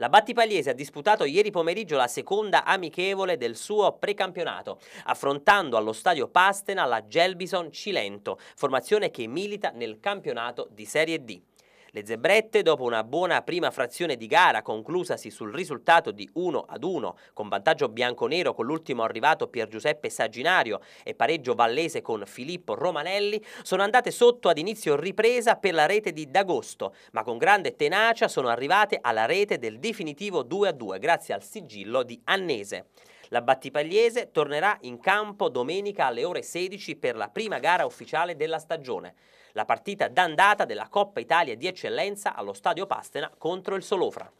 La Battipagliese ha disputato ieri pomeriggio la seconda amichevole del suo precampionato, affrontando allo stadio Pastena la Gelbison Cilento, formazione che milita nel campionato di Serie D. Le zebrette, dopo una buona prima frazione di gara conclusasi sul risultato di 1 ad 1, con vantaggio bianco-nero con l'ultimo arrivato Pier Giuseppe Saginario e pareggio vallese con Filippo Romanelli, sono andate sotto ad inizio ripresa per la rete di D'Agosto, ma con grande tenacia sono arrivate alla rete del definitivo 2 a 2 grazie al sigillo di Annese. La Battipagliese tornerà in campo domenica alle ore 16 per la prima gara ufficiale della stagione, la partita d'andata della Coppa Italia di Eccellenza allo Stadio Pastena contro il Solofra.